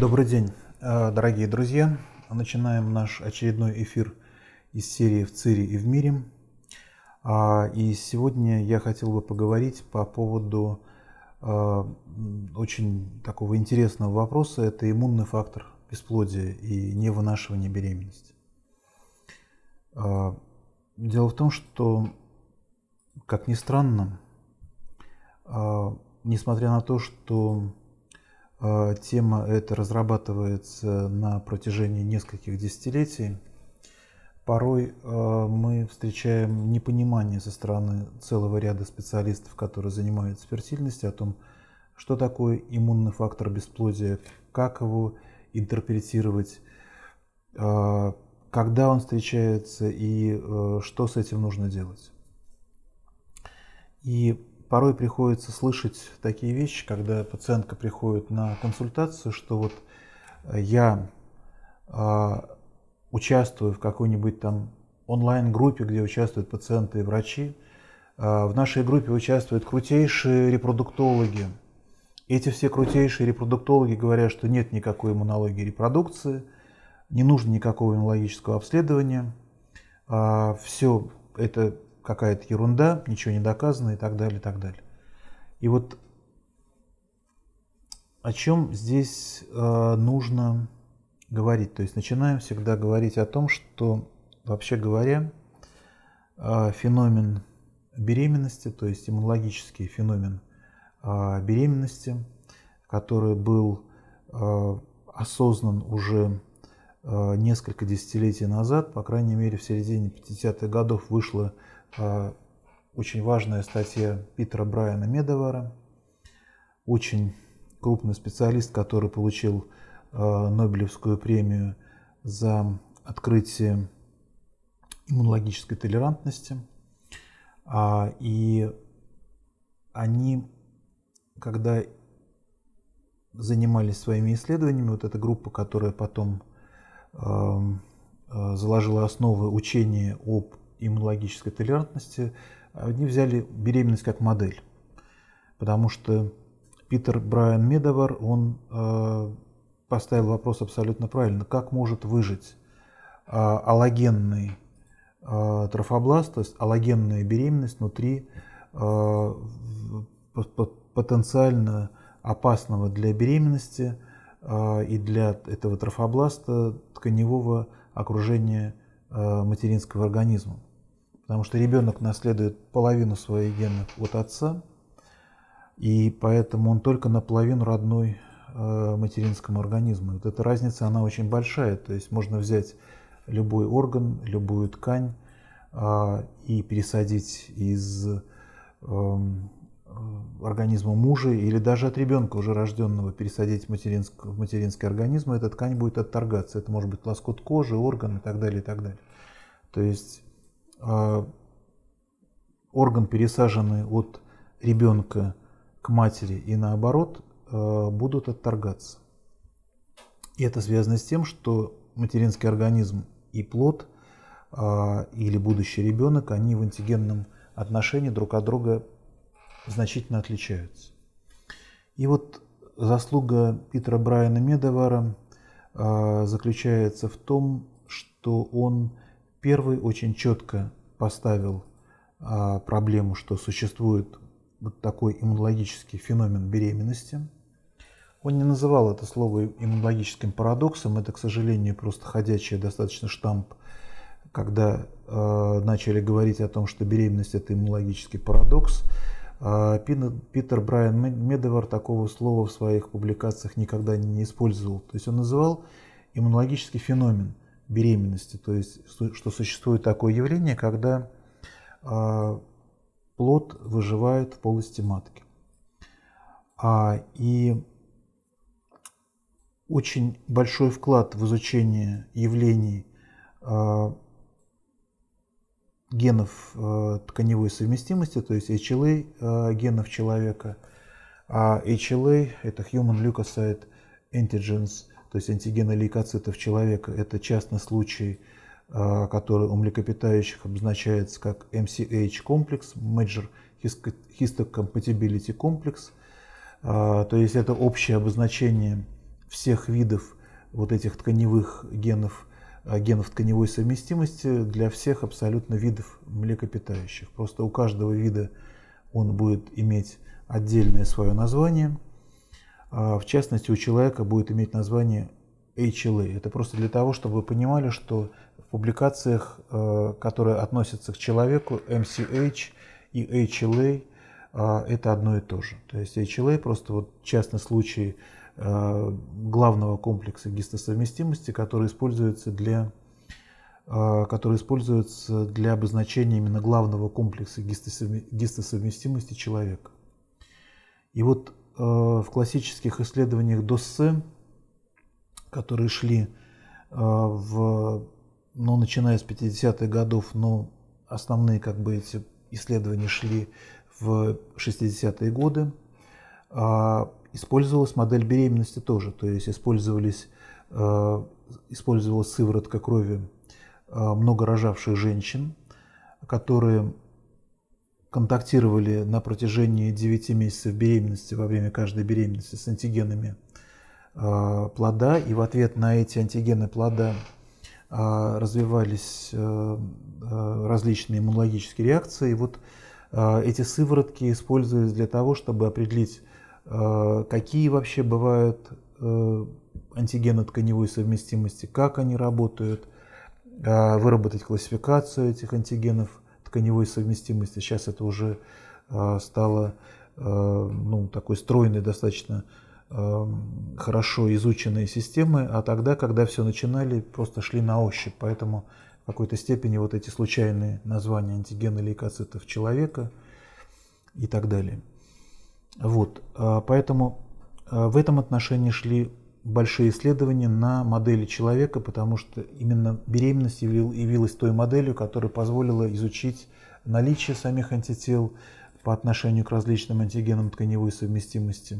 Добрый день, э, дорогие друзья. Начинаем наш очередной эфир из серии «В ЦИРе и в мире». А, и сегодня я хотел бы поговорить по поводу э, очень такого интересного вопроса. Это иммунный фактор бесплодия и невынашивания беременности. А, дело в том, что, как ни странно, а, несмотря на то, что Э, тема эта разрабатывается на протяжении нескольких десятилетий. Порой э, мы встречаем непонимание со стороны целого ряда специалистов, которые занимаются фертильностью, о том, что такое иммунный фактор бесплодия, как его интерпретировать, э, когда он встречается и что с этим нужно делать. И порой приходится слышать такие вещи, когда пациентка приходит на консультацию, что вот э, я э, участвую в какой-нибудь там онлайн-группе, где участвуют пациенты и врачи. Э, в нашей группе участвуют крутейшие репродуктологи. Эти все крутейшие репродуктологи говорят, что нет никакой иммунологии репродукции, не нужно никакого иммунологического обследования. Э, а, все это какая-то ерунда, ничего не доказано и так далее, и так далее. И вот о чем здесь э, нужно говорить? То есть начинаем всегда говорить о том, что вообще говоря, э, феномен беременности, то есть иммунологический феномен э, беременности, который был э, осознан уже э, несколько десятилетий назад, по крайней мере в середине 50-х годов вышла а, очень важная статья Питера Брайана Медовара, очень крупный специалист, который получил а, Нобелевскую премию за открытие иммунологической толерантности. А, и они, когда занимались своими исследованиями, вот эта группа, которая потом заложила основы учения об иммунологической толерантности, э, они взяли беременность как модель. Потому что Питер Брайан Медовар, он э, поставил вопрос абсолютно правильно, как может выжить э, аллогенный трофобласт, то есть аллогенная беременность внутри потенциально опасного для беременности и для этого трофобласта тканевого окружения материнского организма потому что ребенок наследует половину своих генов от отца, и поэтому он только наполовину родной э, материнскому организму. Вот эта разница, она очень большая, то есть можно взять любой орган, любую ткань а, и пересадить из эм, организма мужа или даже от ребенка уже рожденного пересадить в, материнск, в материнский организм, эта ткань будет отторгаться. Это может быть лоскут кожи, орган и так далее, и так далее. То есть а, орган, пересаженный от ребенка к матери и наоборот, а, будут отторгаться. И это связано с тем, что материнский организм и плод а, или будущий ребенок, они в антигенном отношении друг от друга значительно отличаются. И вот заслуга Питера Брайана Медовара заключается в том, что он Первый очень четко поставил а, проблему, что существует вот такой иммунологический феномен беременности. Он не называл это слово иммунологическим парадоксом, это, к сожалению, просто ходячий достаточно штамп, когда э, начали говорить о том, что беременность это иммунологический парадокс. Э, Питер Брайан Медовар такого слова в своих публикациях никогда не использовал. То есть он называл иммунологический феномен – беременности, то есть что существует такое явление, когда а, плод выживает в полости матки. А, и очень большой вклад в изучение явлений э, генов э, тканевой совместимости, то есть HLA э, генов человека, а HLA это Human Leukocyte Antigens то есть антигены лейкоцитов человека, это частный случай, а, который у млекопитающих обозначается как MCH-комплекс, Major Histocompatibility Complex, а, то есть это общее обозначение всех видов вот этих тканевых генов, а, генов тканевой совместимости для всех абсолютно видов млекопитающих. Просто у каждого вида он будет иметь отдельное свое название – а, в частности, у человека будет иметь название HLA. Это просто для того, чтобы вы понимали, что в публикациях, э, которые относятся к человеку, MCH и HLA а, это одно и то же. То есть HLA просто вот частный случай э, главного комплекса гистосовместимости, который используется для э, который используется для обозначения именно главного комплекса гистосовместимости человека. И вот Э, в классических исследованиях Доссе, которые шли э, в, ну, начиная с 50-х годов, но основные как бы эти исследования шли в 60-е годы, а, использовалась модель беременности тоже, то есть использовались, э, использовалась сыворотка крови много рожавших женщин, которые контактировали на протяжении 9 месяцев беременности, во время каждой беременности с антигенами э, плода, и в ответ на эти антигены плода а, э, развивались э, различные иммунологические реакции. И вот а, эти сыворотки использовались для того, чтобы определить, какие вообще бывают э, антигены тканевой совместимости, как они работают, выработать классификацию этих антигенов, тканевой совместимости. Сейчас это уже э, стало э, ну, такой стройной, достаточно эм, хорошо изученной системой, а тогда, когда все начинали, просто шли на ощупь. Поэтому в какой-то степени вот эти случайные названия антигена лейкоцитов человека и так далее. Вот, э, поэтому в этом отношении шли большие исследования на модели человека, потому что именно беременность явилась той моделью, которая позволила изучить наличие самих антител по отношению к различным антигенам тканевой совместимости.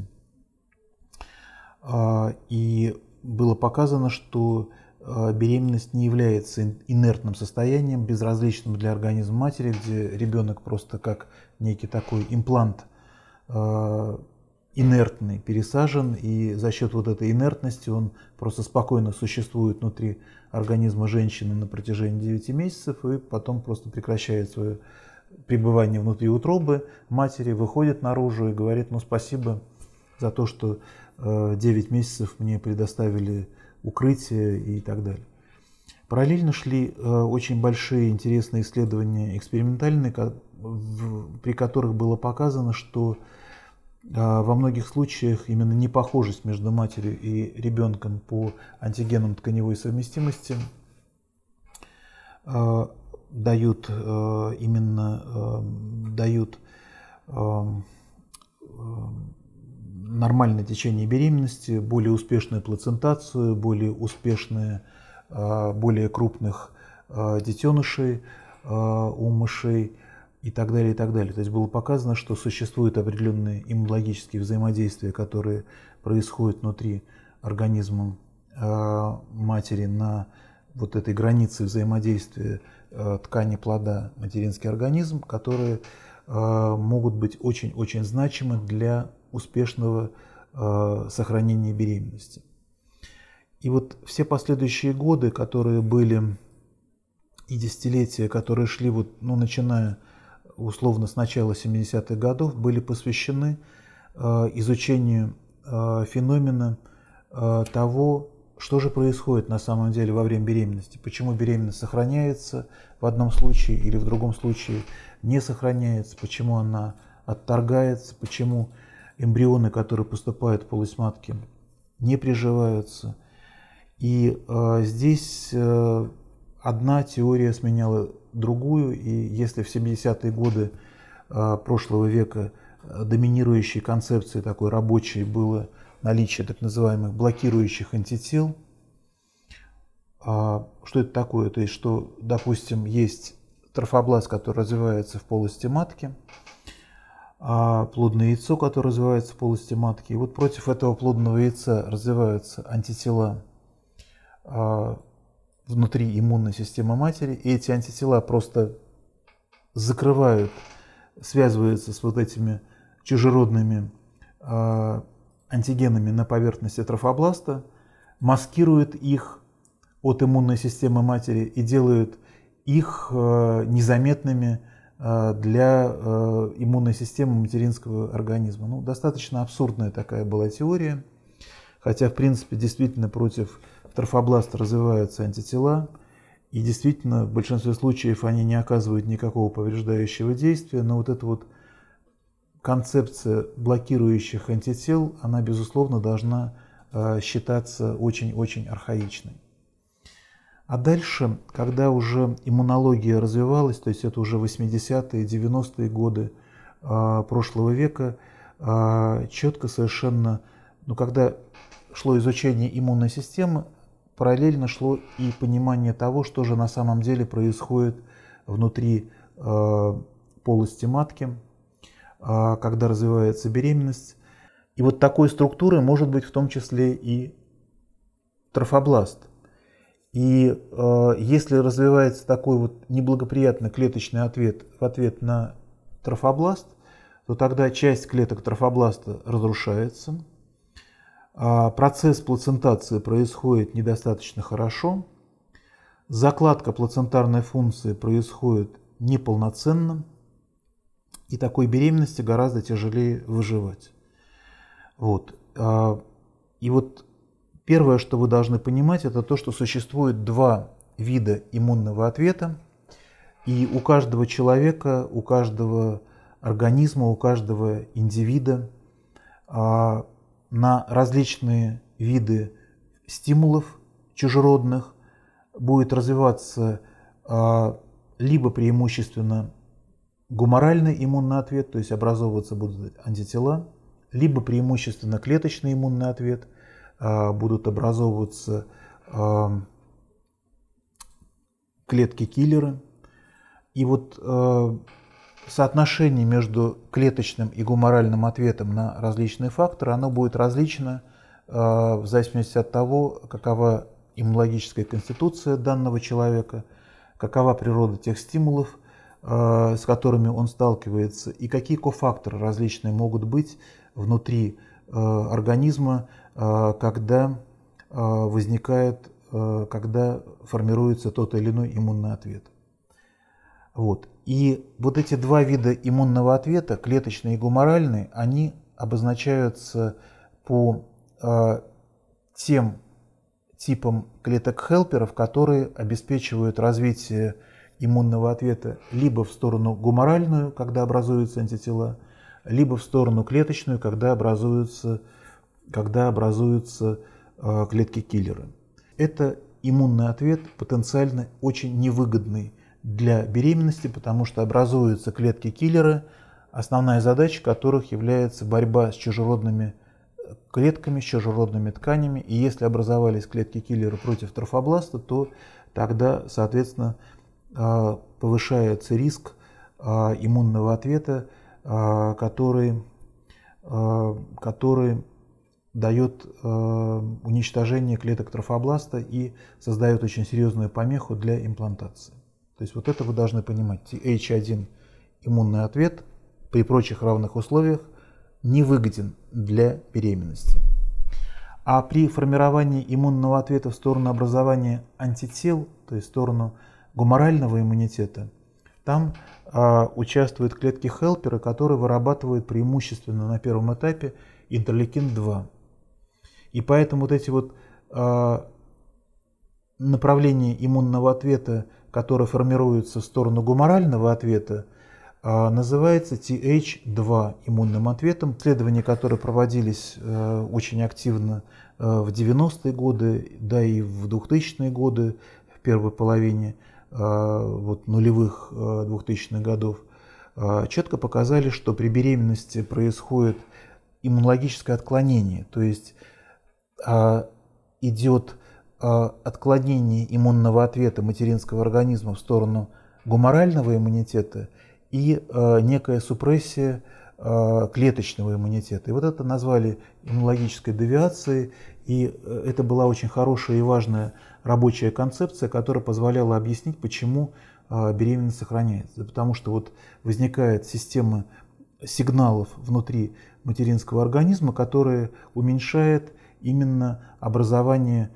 А, и было показано, что а, беременность не является инертным состоянием, безразличным для организма матери, где ребенок просто как некий такой имплант а, инертный, пересажен, и за счет вот этой инертности он просто спокойно существует внутри организма женщины на протяжении 9 месяцев и потом просто прекращает свое пребывание внутри утробы матери, выходит наружу и говорит, ну спасибо за то, что 9 э, месяцев мне предоставили укрытие и так далее. Параллельно шли э, очень большие интересные исследования экспериментальные, при которых было показано, что а, во многих случаях именно непохожесть между матерью и ребенком по антигенам тканевой совместимости а, дают а, именно дают нормальное течение беременности, более успешную плацентацию, более успешные, более крупных детенышей у мышей – и так далее, и так далее. То есть было показано, что существуют определенные иммунологические взаимодействия, которые происходят внутри организма а, матери на вот этой границе взаимодействия а, ткани плода материнский организм, которые а, могут быть очень-очень значимы для успешного сохранения беременности. И вот все последующие годы, которые были и десятилетия, которые шли вот, ну, начиная условно с начала 70-х годов, были посвящены э, изучению э, феномена э, того, что же происходит на самом деле во время беременности, почему беременность сохраняется в одном случае или в другом случае не сохраняется, почему она отторгается, почему эмбрионы, которые поступают в полость матки, не приживаются. И э, здесь э, одна теория сменяла другую, и если в 70-е годы э, прошлого века э, доминирующей концепцией такой рабочей было наличие так называемых блокирующих антител, а, что это такое? То есть, что, допустим, есть трофобласт, который развивается в полости матки, а плодное яйцо, которое развивается в полости матки. И вот против этого плодного яйца развиваются антитела а, внутри иммунной системы матери, и эти антитела просто закрывают, связываются с вот этими чужеродными э, антигенами на поверхности трофобласта, маскируют их от иммунной системы матери и делают их э, незаметными э, для э, иммунной системы материнского организма. Ну, достаточно абсурдная такая была теория, хотя, в принципе, действительно против в трофобласт развиваются антитела, и действительно в большинстве случаев они не оказывают никакого повреждающего действия, но вот эта вот концепция блокирующих антител, она, безусловно, должна э, считаться очень-очень архаичной. А дальше, когда уже иммунология развивалась, то есть это уже 80-е, 90-е годы э, прошлого века, э, четко совершенно, ну, когда шло изучение иммунной системы, параллельно шло и понимание того, что же на самом деле происходит внутри э, полости матки, э, когда развивается беременность. И вот такой структуры может быть в том числе и трофобласт. И э, если развивается такой вот неблагоприятный клеточный ответ в ответ на трофобласт, то тогда часть клеток трофобласта разрушается, а процесс плацентации происходит недостаточно хорошо. Закладка плацентарной функции происходит неполноценно. И такой беременности гораздо тяжелее выживать. Вот. А, и вот первое, что вы должны понимать, это то, что существует два вида иммунного ответа. И у каждого человека, у каждого организма, у каждого индивида а, на различные виды стимулов чужеродных, будет развиваться а, либо преимущественно гуморальный иммунный ответ, то есть образовываться будут антитела, либо преимущественно клеточный иммунный ответ, а, будут образовываться а, клетки-киллеры. И вот соотношение между клеточным и гуморальным ответом на различные факторы, оно будет различно э, в зависимости от того, какова иммунологическая конституция данного человека, какова природа тех стимулов, э, с которыми он сталкивается, и какие кофакторы различные могут быть внутри э, организма, когда возникает, когда формируется тот или иной иммунный ответ. Вот. И вот эти два вида иммунного ответа, клеточный и гуморальный, они обозначаются по э, тем типам клеток-хелперов, которые обеспечивают развитие иммунного ответа либо в сторону гуморальную, когда образуются антитела, либо в сторону клеточную, когда образуются, когда образуются э, а, клетки-киллеры. Это иммунный ответ потенциально очень невыгодный для беременности, потому что образуются клетки-киллеры, основная задача которых является борьба с чужеродными э, клетками, с чужеродными тканями. И если образовались клетки-киллеры против трофобласта, то тогда, соответственно, э, повышается риск э, иммунного ответа, который, который дает уничтожение клеток трофобласта и создает очень серьезную помеху для имплантации. То есть вот это вы должны понимать. Th1 иммунный ответ при прочих равных условиях не выгоден для беременности. А при формировании иммунного ответа в сторону образования антител, то есть в сторону гуморального иммунитета, там э, участвуют клетки хелперы, которые вырабатывают преимущественно на первом этапе интерлейкин-2. И поэтому вот эти вот э, направления иммунного ответа которая формируется в сторону гуморального ответа, а, называется TH2 иммунным ответом. Исследования, которые проводились э, очень активно э, в 90-е годы, да и в 2000-е годы, в первой половине э, вот, нулевых 2000-х годов, четко показали, что при беременности происходит иммунологическое отклонение, то есть а, идет Э, отклонение иммунного ответа материнского организма в сторону гуморального иммунитета и э, некая супрессия э, клеточного иммунитета. И вот это назвали иммунологической девиацией, и это была очень хорошая и важная рабочая концепция, которая позволяла объяснить, почему беременность сохраняется. Потому что вот возникает система сигналов внутри материнского организма, которая уменьшает именно образование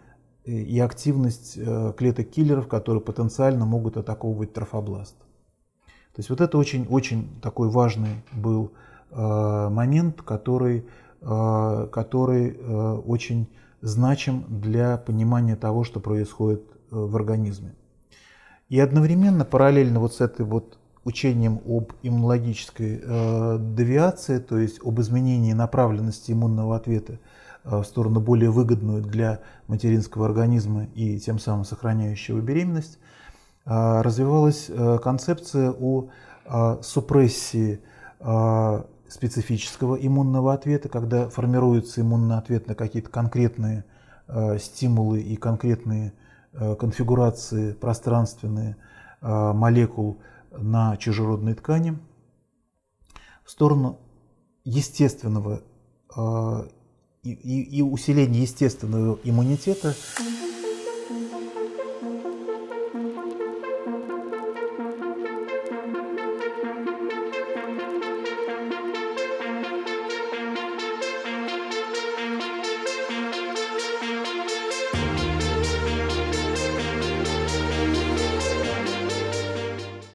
и активность э, клеток-киллеров, которые потенциально могут атаковывать трофобласт. То есть вот это очень-очень такой важный был э, момент, который, э, который очень значим для понимания того, что происходит в организме. И одновременно, параллельно вот с этой вот учением об иммунологической э, девиации, то есть об изменении направленности иммунного ответа Э, в сторону более выгодную для материнского организма и тем самым сохраняющего беременность, э, развивалась э, концепция о супрессии специфического иммунного ответа, когда формируется иммунный ответ на какие-то конкретные стимулы и конкретные конфигурации пространственные молекул на чужеродной ткани, в сторону естественного и, и усиление естественного иммунитета. Угу.